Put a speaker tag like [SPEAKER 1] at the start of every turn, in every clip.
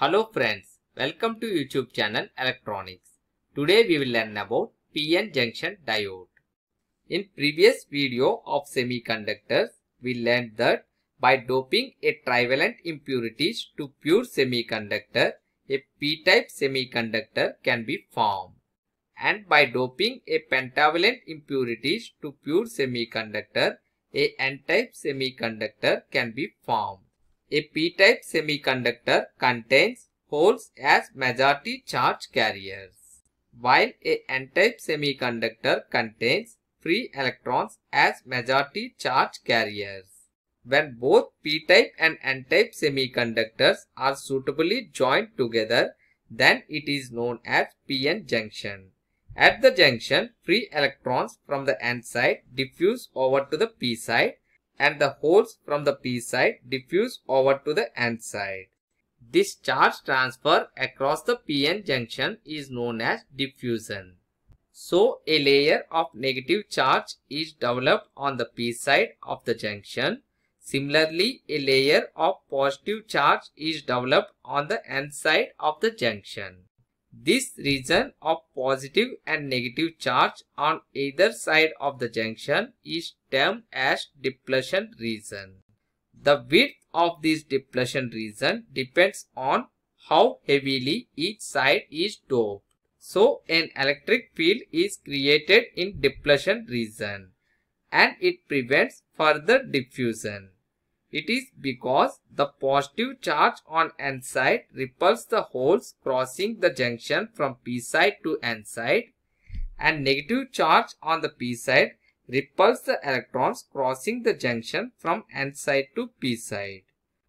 [SPEAKER 1] Hello friends, welcome to YouTube channel Electronics. Today we will learn about PN junction diode. In previous video of semiconductors, we learned that by doping a trivalent impurities to pure semiconductor, a p-type semiconductor can be formed. And by doping a pentavalent impurities to pure semiconductor, a n-type semiconductor can be formed. A p-type semiconductor contains holes as majority charge carriers, while a n-type semiconductor contains free electrons as majority charge carriers. When both p-type and n-type semiconductors are suitably joined together, then it is known as p-n junction. At the junction, free electrons from the n side diffuse over to the p side and the holes from the p side diffuse over to the n side. This charge transfer across the p-n junction is known as diffusion. So a layer of negative charge is developed on the p side of the junction. Similarly, a layer of positive charge is developed on the n side of the junction. This region of positive and negative charge on either side of the junction is termed as depletion region. The width of this depletion region depends on how heavily each side is doped. So an electric field is created in depletion region and it prevents further diffusion. It is because the positive charge on N side repels the holes crossing the junction from P side to N side and negative charge on the P side repels the electrons crossing the junction from N side to P side.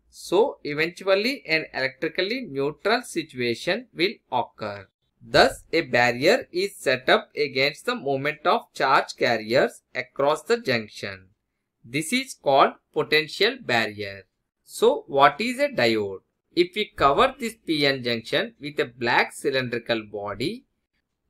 [SPEAKER 1] So eventually an electrically neutral situation will occur. Thus a barrier is set up against the movement of charge carriers across the junction. This is called potential barrier. So what is a diode? If we cover this PN junction with a black cylindrical body,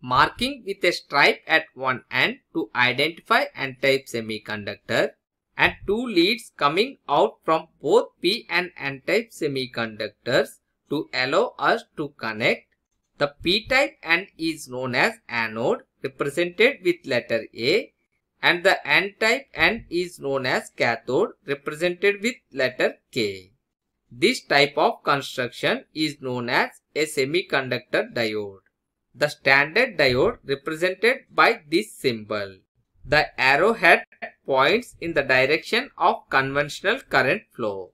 [SPEAKER 1] marking with a stripe at one end to identify N-type semiconductor and two leads coming out from both P and N-type semiconductors to allow us to connect. The P-type end is known as anode represented with letter A and the n-type N is known as cathode represented with letter K. This type of construction is known as a semiconductor diode. The standard diode represented by this symbol. The arrowhead points in the direction of conventional current flow.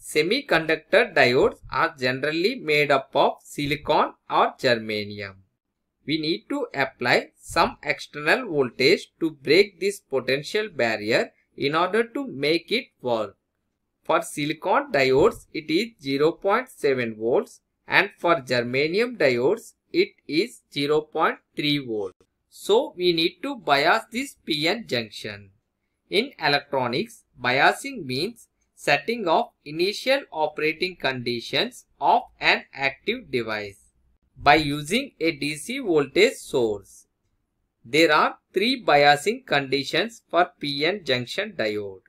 [SPEAKER 1] Semiconductor diodes are generally made up of silicon or germanium we need to apply some external voltage to break this potential barrier in order to make it work. For silicon diodes, it is 0.7 volts and for germanium diodes, it is 0.3 volt. So we need to bias this PN junction. In electronics, biasing means setting of initial operating conditions of an active device by using a DC voltage source. There are three biasing conditions for PN junction diode.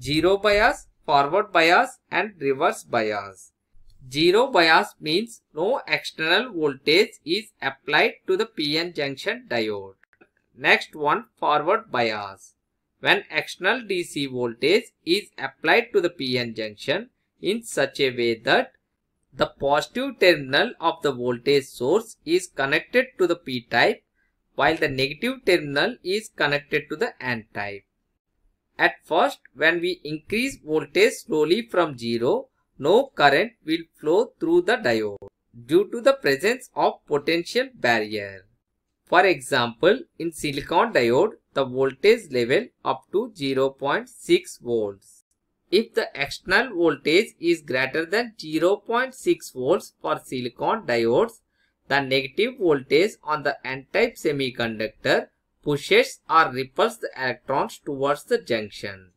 [SPEAKER 1] Zero bias, forward bias and reverse bias. Zero bias means no external voltage is applied to the PN junction diode. Next one forward bias. When external DC voltage is applied to the PN junction in such a way that the positive terminal of the voltage source is connected to the p-type while the negative terminal is connected to the n-type. At first, when we increase voltage slowly from 0, no current will flow through the diode due to the presence of potential barrier. For example, in silicon diode, the voltage level up to 0.6 volts if the external voltage is greater than 0.6 volts for silicon diodes, the negative voltage on the n-type semiconductor pushes or repels the electrons towards the junction.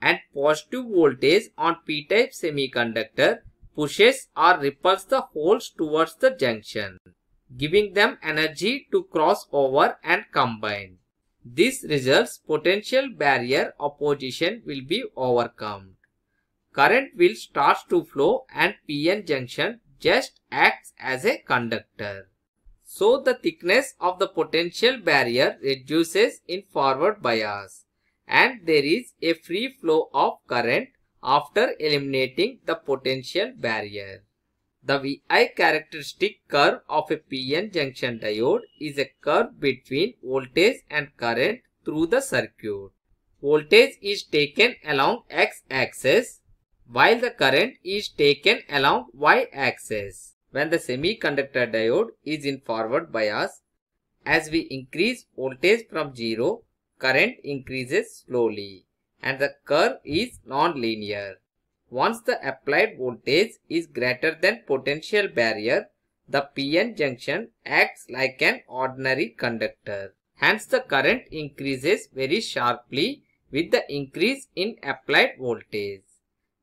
[SPEAKER 1] And positive voltage on p-type semiconductor pushes or repels the holes towards the junction, giving them energy to cross over and combine. This results potential barrier opposition will be overcome. Current will start to flow and PN junction just acts as a conductor. So the thickness of the potential barrier reduces in forward bias and there is a free flow of current after eliminating the potential barrier. The VI characteristic curve of a PN junction diode is a curve between voltage and current through the circuit. Voltage is taken along x-axis while the current is taken along y-axis. When the semiconductor diode is in forward bias, as we increase voltage from 0, current increases slowly and the curve is non-linear. Once the applied voltage is greater than potential barrier, the PN junction acts like an ordinary conductor. Hence the current increases very sharply with the increase in applied voltage.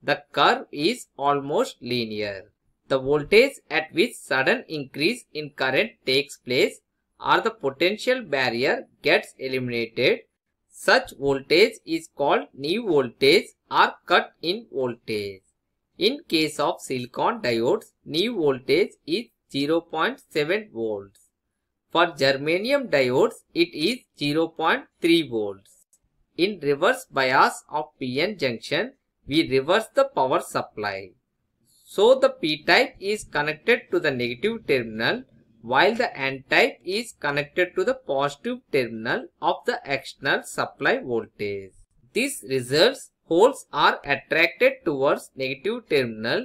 [SPEAKER 1] The curve is almost linear. The voltage at which sudden increase in current takes place or the potential barrier gets eliminated. Such voltage is called new voltage are cut in voltage. In case of silicon diodes, new voltage is 0.7 volts. For germanium diodes, it is 0.3 volts. In reverse bias of PN junction, we reverse the power supply. So the p-type is connected to the negative terminal while the n-type is connected to the positive terminal of the external supply voltage. This results holes are attracted towards negative terminal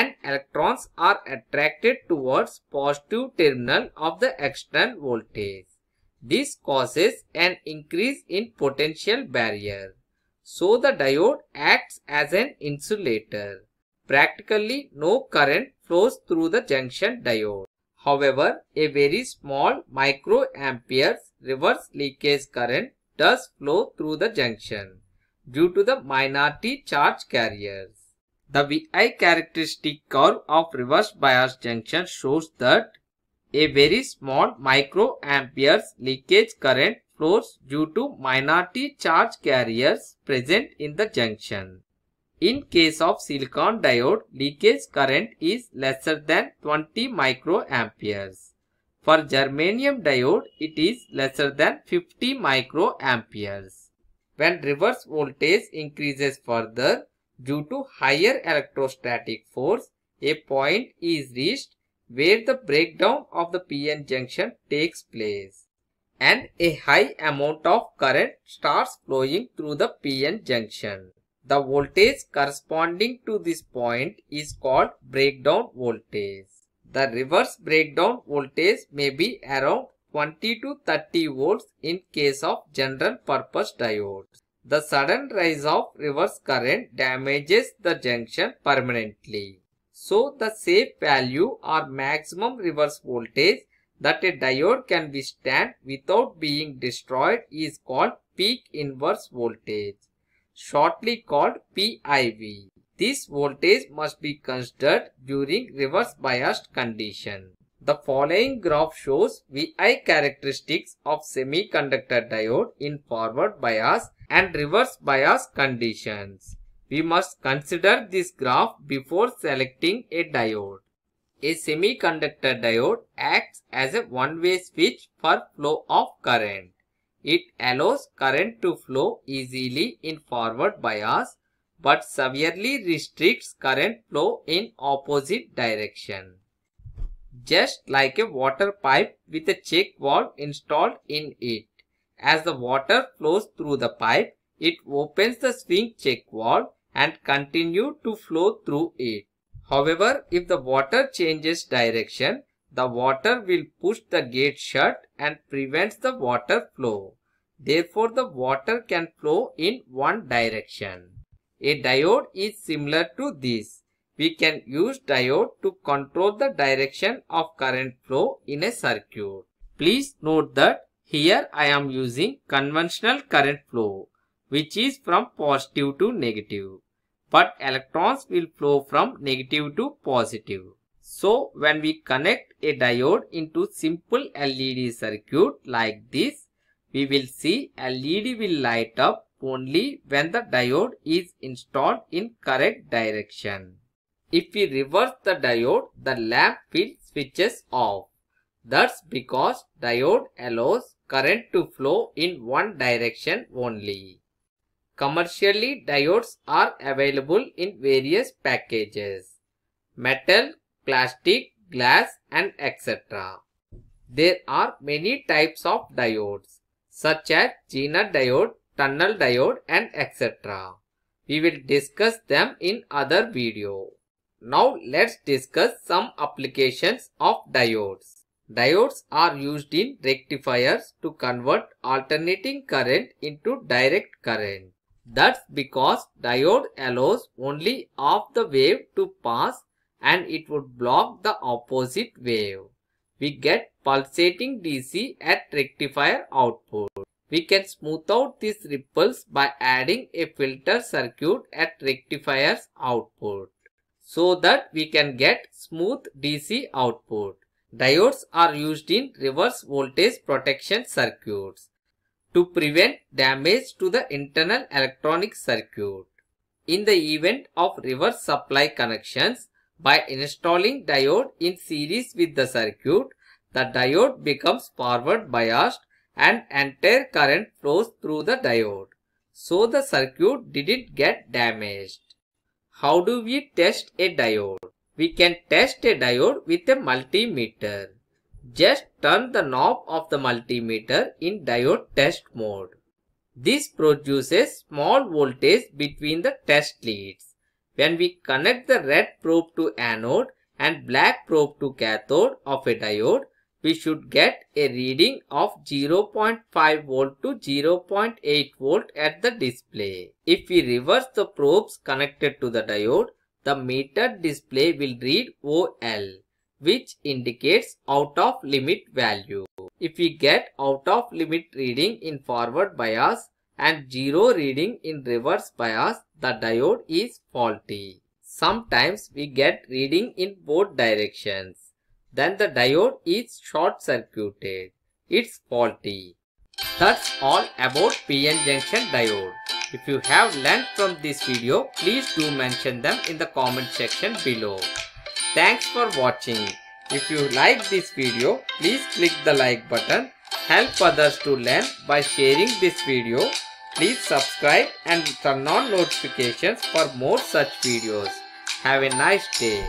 [SPEAKER 1] and electrons are attracted towards positive terminal of the external voltage. This causes an increase in potential barrier. So the diode acts as an insulator. Practically no current flows through the junction diode. However, a very small microamperes reverse leakage current does flow through the junction due to the minority charge carriers. The VI characteristic curve of reverse bias junction shows that a very small microamperes leakage current flows due to minority charge carriers present in the junction. In case of silicon diode, leakage current is lesser than 20 microamperes. For germanium diode, it is lesser than 50 microamperes when reverse voltage increases further due to higher electrostatic force, a point is reached where the breakdown of the PN junction takes place and a high amount of current starts flowing through the PN junction. The voltage corresponding to this point is called breakdown voltage. The reverse breakdown voltage may be around 20 to 30 volts in case of general purpose diodes. The sudden rise of reverse current damages the junction permanently. So the safe value or maximum reverse voltage that a diode can withstand without being destroyed is called peak inverse voltage, shortly called PIV. This voltage must be considered during reverse biased condition. The following graph shows VI characteristics of semiconductor diode in forward bias and reverse bias conditions. We must consider this graph before selecting a diode. A semiconductor diode acts as a one-way switch for flow of current. It allows current to flow easily in forward bias but severely restricts current flow in opposite direction just like a water pipe with a check valve installed in it. As the water flows through the pipe, it opens the swing check valve and continue to flow through it. However, if the water changes direction, the water will push the gate shut and prevents the water flow. Therefore, the water can flow in one direction. A diode is similar to this. We can use diode to control the direction of current flow in a circuit. Please note that here I am using conventional current flow which is from positive to negative. But electrons will flow from negative to positive. So when we connect a diode into simple LED circuit like this, we will see LED will light up only when the diode is installed in correct direction. If we reverse the diode, the lamp will switches off. That's because diode allows current to flow in one direction only. Commercially, diodes are available in various packages. Metal, plastic, glass and etc. There are many types of diodes such as Zener diode, tunnel diode and etc. We will discuss them in other video. Now let's discuss some applications of diodes. Diodes are used in rectifiers to convert alternating current into direct current. That's because diode allows only half the wave to pass and it would block the opposite wave. We get pulsating DC at rectifier output. We can smooth out these ripples by adding a filter circuit at rectifier's output so that we can get smooth DC output. Diodes are used in reverse voltage protection circuits to prevent damage to the internal electronic circuit. In the event of reverse supply connections, by installing diode in series with the circuit, the diode becomes forward biased and entire current flows through the diode. So the circuit didn't get damaged. How do we test a diode? We can test a diode with a multimeter. Just turn the knob of the multimeter in diode test mode. This produces small voltage between the test leads. When we connect the red probe to anode and black probe to cathode of a diode, we should get a reading of 0.5 volt to 0.8 volt at the display. If we reverse the probes connected to the diode, the meter display will read OL, which indicates out of limit value. If we get out of limit reading in forward bias and zero reading in reverse bias, the diode is faulty. Sometimes we get reading in both directions then the diode is short-circuited. It's faulty. That's all about PN junction diode. If you have learnt from this video, please do mention them in the comment section below. Thanks for watching. If you like this video, please click the like button. Help others to learn by sharing this video. Please subscribe and turn on notifications for more such videos. Have a nice day.